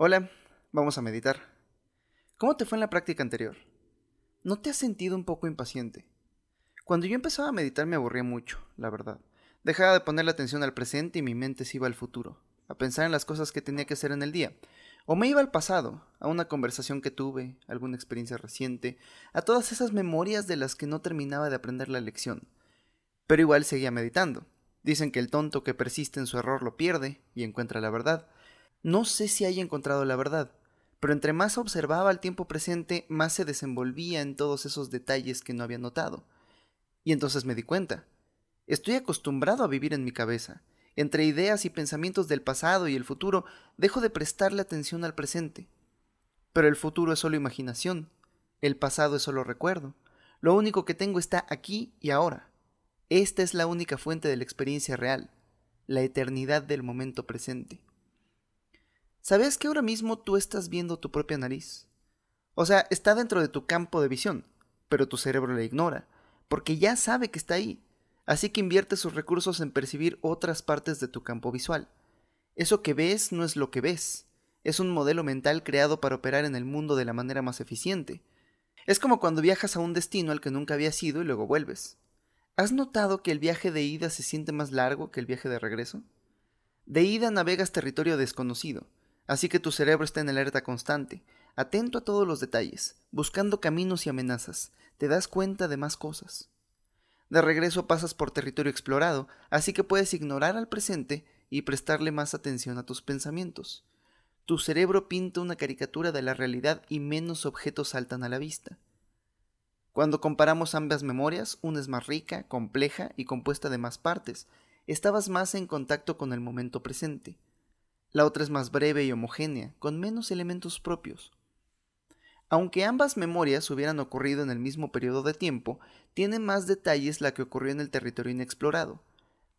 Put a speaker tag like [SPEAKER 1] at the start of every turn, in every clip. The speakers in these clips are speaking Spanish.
[SPEAKER 1] Hola, vamos a meditar. ¿Cómo te fue en la práctica anterior? ¿No te has sentido un poco impaciente? Cuando yo empezaba a meditar me aburría mucho, la verdad. Dejaba de poner la atención al presente y mi mente se iba al futuro, a pensar en las cosas que tenía que hacer en el día. O me iba al pasado, a una conversación que tuve, alguna experiencia reciente, a todas esas memorias de las que no terminaba de aprender la lección. Pero igual seguía meditando. Dicen que el tonto que persiste en su error lo pierde y encuentra la verdad. No sé si haya encontrado la verdad, pero entre más observaba el tiempo presente, más se desenvolvía en todos esos detalles que no había notado. Y entonces me di cuenta. Estoy acostumbrado a vivir en mi cabeza. Entre ideas y pensamientos del pasado y el futuro, dejo de prestarle atención al presente. Pero el futuro es solo imaginación, el pasado es solo recuerdo. Lo único que tengo está aquí y ahora. Esta es la única fuente de la experiencia real, la eternidad del momento presente. ¿Sabes que ahora mismo tú estás viendo tu propia nariz? O sea, está dentro de tu campo de visión, pero tu cerebro la ignora, porque ya sabe que está ahí. Así que invierte sus recursos en percibir otras partes de tu campo visual. Eso que ves no es lo que ves. Es un modelo mental creado para operar en el mundo de la manera más eficiente. Es como cuando viajas a un destino al que nunca había ido y luego vuelves. ¿Has notado que el viaje de ida se siente más largo que el viaje de regreso? De ida navegas territorio desconocido, Así que tu cerebro está en alerta constante, atento a todos los detalles, buscando caminos y amenazas, te das cuenta de más cosas. De regreso pasas por territorio explorado, así que puedes ignorar al presente y prestarle más atención a tus pensamientos. Tu cerebro pinta una caricatura de la realidad y menos objetos saltan a la vista. Cuando comparamos ambas memorias, una es más rica, compleja y compuesta de más partes. Estabas más en contacto con el momento presente. La otra es más breve y homogénea, con menos elementos propios. Aunque ambas memorias hubieran ocurrido en el mismo periodo de tiempo, tiene más detalles la que ocurrió en el territorio inexplorado.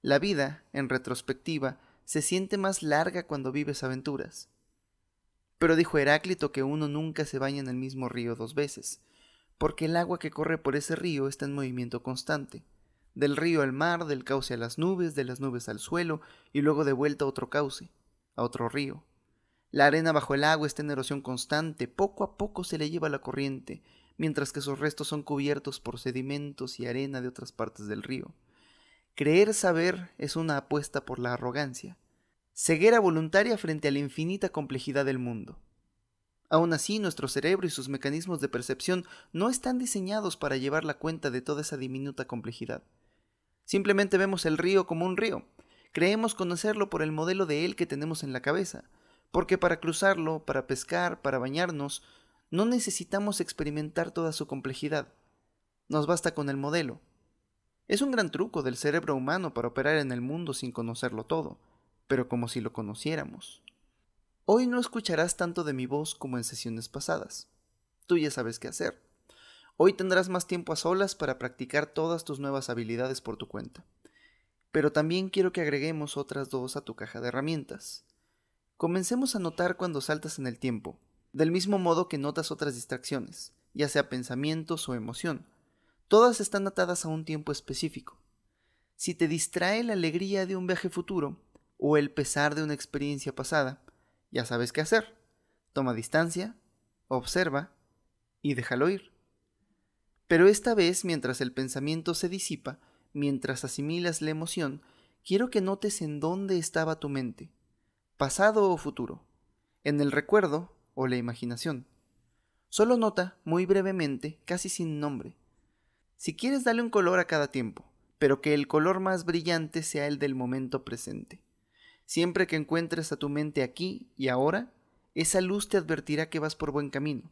[SPEAKER 1] La vida, en retrospectiva, se siente más larga cuando vives aventuras. Pero dijo Heráclito que uno nunca se baña en el mismo río dos veces, porque el agua que corre por ese río está en movimiento constante. Del río al mar, del cauce a las nubes, de las nubes al suelo, y luego de vuelta a otro cauce a otro río. La arena bajo el agua está en erosión constante, poco a poco se le lleva la corriente, mientras que sus restos son cubiertos por sedimentos y arena de otras partes del río. Creer saber es una apuesta por la arrogancia, ceguera voluntaria frente a la infinita complejidad del mundo. Aún así, nuestro cerebro y sus mecanismos de percepción no están diseñados para llevar la cuenta de toda esa diminuta complejidad. Simplemente vemos el río como un río, Creemos conocerlo por el modelo de él que tenemos en la cabeza, porque para cruzarlo, para pescar, para bañarnos, no necesitamos experimentar toda su complejidad. Nos basta con el modelo. Es un gran truco del cerebro humano para operar en el mundo sin conocerlo todo, pero como si lo conociéramos. Hoy no escucharás tanto de mi voz como en sesiones pasadas. Tú ya sabes qué hacer. Hoy tendrás más tiempo a solas para practicar todas tus nuevas habilidades por tu cuenta pero también quiero que agreguemos otras dos a tu caja de herramientas. Comencemos a notar cuando saltas en el tiempo, del mismo modo que notas otras distracciones, ya sea pensamientos o emoción. Todas están atadas a un tiempo específico. Si te distrae la alegría de un viaje futuro o el pesar de una experiencia pasada, ya sabes qué hacer. Toma distancia, observa y déjalo ir. Pero esta vez, mientras el pensamiento se disipa, mientras asimilas la emoción, quiero que notes en dónde estaba tu mente, pasado o futuro, en el recuerdo o la imaginación. Solo nota, muy brevemente, casi sin nombre. Si quieres, dale un color a cada tiempo, pero que el color más brillante sea el del momento presente. Siempre que encuentres a tu mente aquí y ahora, esa luz te advertirá que vas por buen camino.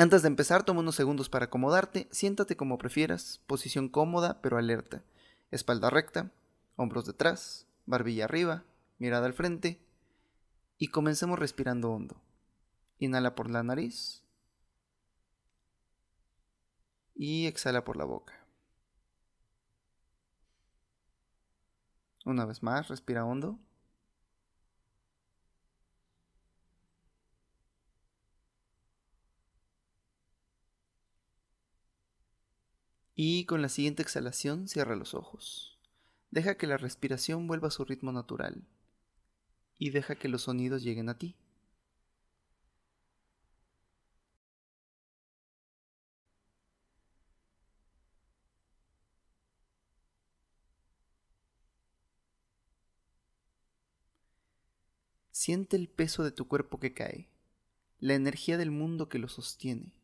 [SPEAKER 1] Antes de empezar, toma unos segundos para acomodarte, siéntate como prefieras, posición cómoda pero alerta, espalda recta, hombros detrás, barbilla arriba, mirada al frente y comencemos respirando hondo. Inhala por la nariz y exhala por la boca. Una vez más, respira hondo. Y con la siguiente exhalación cierra los ojos. Deja que la respiración vuelva a su ritmo natural. Y deja que los sonidos lleguen a ti. Siente el peso de tu cuerpo que cae, la energía del mundo que lo sostiene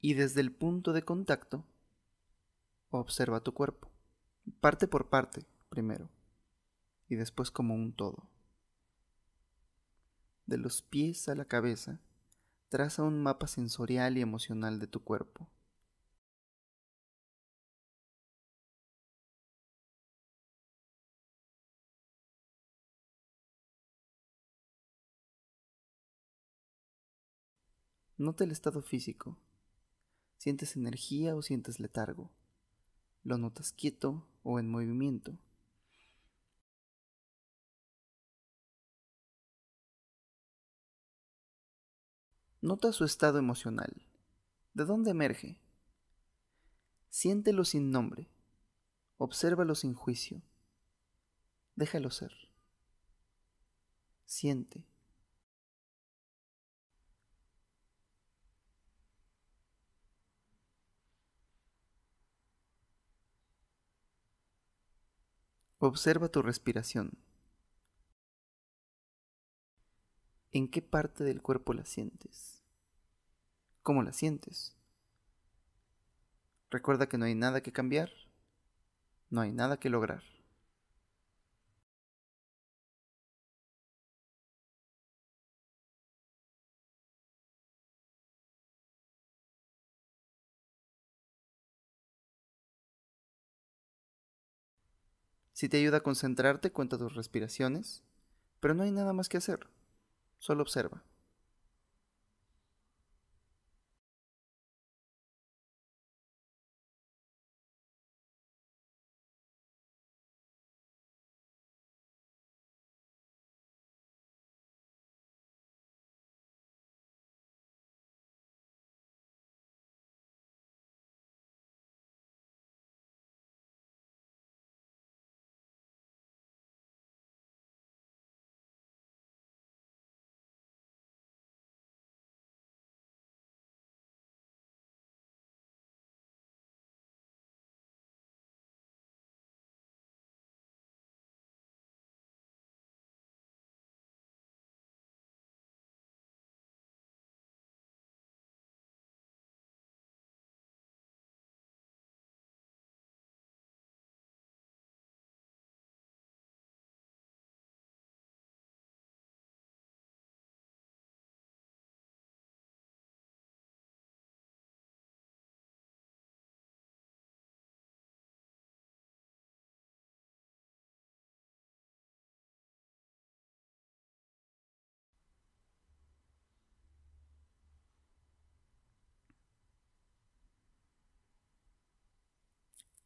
[SPEAKER 1] y desde el punto de contacto observa tu cuerpo, parte por parte primero y después como un todo. De los pies a la cabeza, traza un mapa sensorial y emocional de tu cuerpo. Nota el estado físico, ¿Sientes energía o sientes letargo? ¿Lo notas quieto o en movimiento? Nota su estado emocional. ¿De dónde emerge? Siéntelo sin nombre. Obsérvalo sin juicio. Déjalo ser. Siente. Observa tu respiración. ¿En qué parte del cuerpo la sientes? ¿Cómo la sientes? Recuerda que no hay nada que cambiar, no hay nada que lograr. Si te ayuda a concentrarte, cuenta tus respiraciones, pero no hay nada más que hacer, solo observa.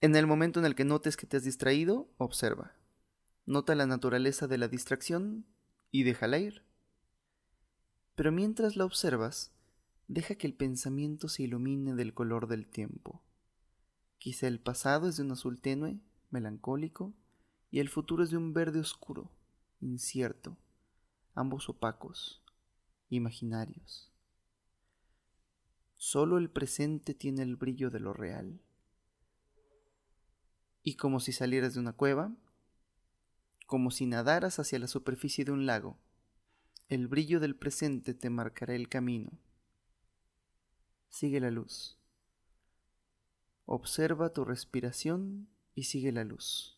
[SPEAKER 1] En el momento en el que notes que te has distraído, observa. Nota la naturaleza de la distracción y déjala ir. Pero mientras la observas, deja que el pensamiento se ilumine del color del tiempo. Quizá el pasado es de un azul tenue, melancólico, y el futuro es de un verde oscuro, incierto, ambos opacos, imaginarios. Solo el presente tiene el brillo de lo real y como si salieras de una cueva, como si nadaras hacia la superficie de un lago. El brillo del presente te marcará el camino. Sigue la luz. Observa tu respiración y sigue la luz.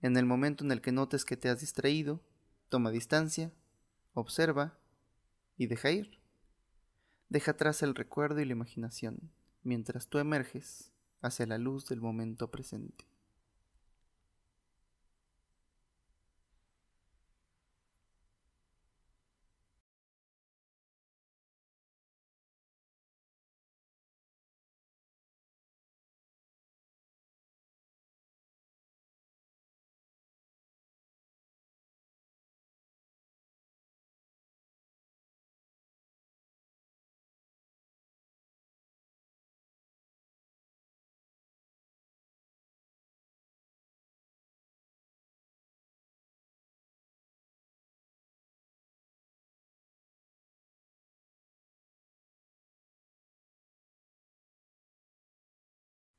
[SPEAKER 1] En el momento en el que notes que te has distraído, toma distancia, observa y deja ir. Deja atrás el recuerdo y la imaginación mientras tú emerges hacia la luz del momento presente.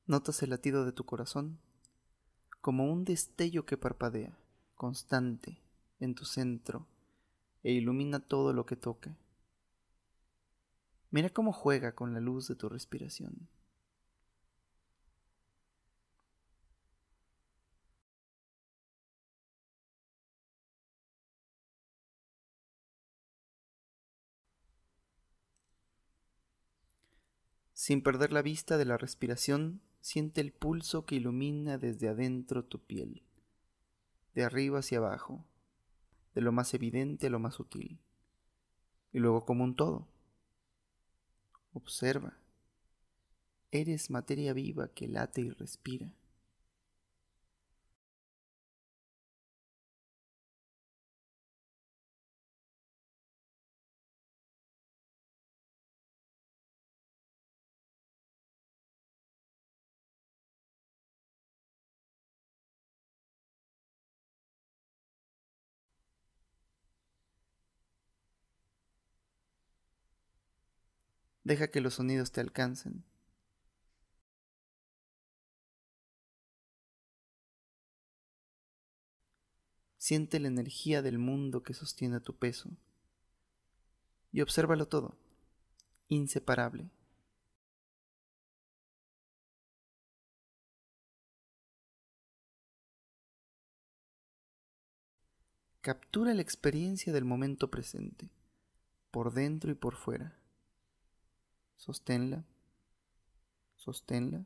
[SPEAKER 1] Notas el latido de tu corazón como un destello que parpadea, constante, en tu centro, e ilumina todo lo que toca. Mira cómo juega con la luz de tu respiración. Sin perder la vista de la respiración, siente el pulso que ilumina desde adentro tu piel, de arriba hacia abajo, de lo más evidente a lo más sutil, y luego como un todo. Observa, eres materia viva que late y respira. Deja que los sonidos te alcancen. Siente la energía del mundo que sostiene tu peso. Y obsérvalo todo, inseparable. Captura la experiencia del momento presente, por dentro y por fuera sosténla, sosténla,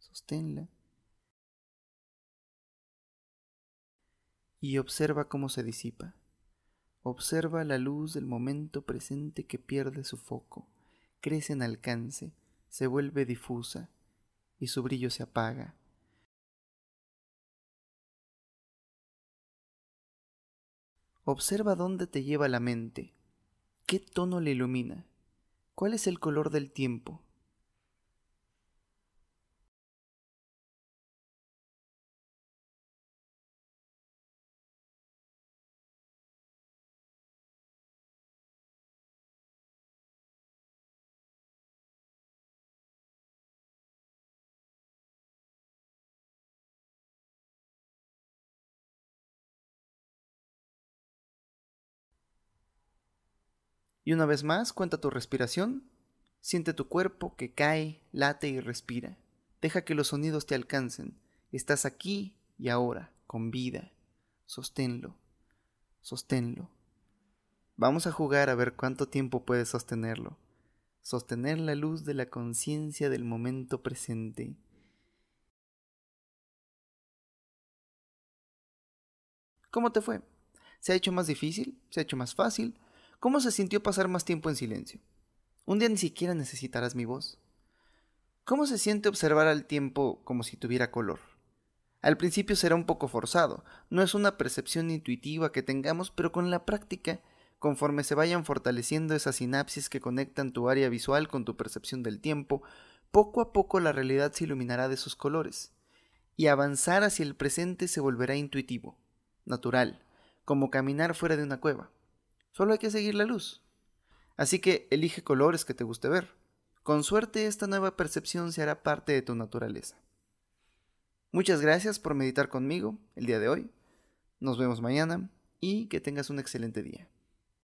[SPEAKER 1] sosténla. Y observa cómo se disipa. Observa la luz del momento presente que pierde su foco, crece en alcance, se vuelve difusa y su brillo se apaga. Observa dónde te lleva la mente, qué tono le ilumina, ¿Cuál es el color del tiempo? Y una vez más, cuenta tu respiración. Siente tu cuerpo que cae, late y respira. Deja que los sonidos te alcancen. Estás aquí y ahora, con vida. Sosténlo. Sosténlo. Vamos a jugar a ver cuánto tiempo puedes sostenerlo. Sostener la luz de la conciencia del momento presente. ¿Cómo te fue? ¿Se ha hecho más difícil? ¿Se ha hecho más fácil? ¿Cómo se sintió pasar más tiempo en silencio? ¿Un día ni siquiera necesitarás mi voz? ¿Cómo se siente observar al tiempo como si tuviera color? Al principio será un poco forzado, no es una percepción intuitiva que tengamos, pero con la práctica, conforme se vayan fortaleciendo esas sinapsis que conectan tu área visual con tu percepción del tiempo, poco a poco la realidad se iluminará de sus colores, y avanzar hacia el presente se volverá intuitivo, natural, como caminar fuera de una cueva. Solo hay que seguir la luz. Así que elige colores que te guste ver. Con suerte esta nueva percepción se hará parte de tu naturaleza. Muchas gracias por meditar conmigo el día de hoy. Nos vemos mañana y que tengas un excelente día.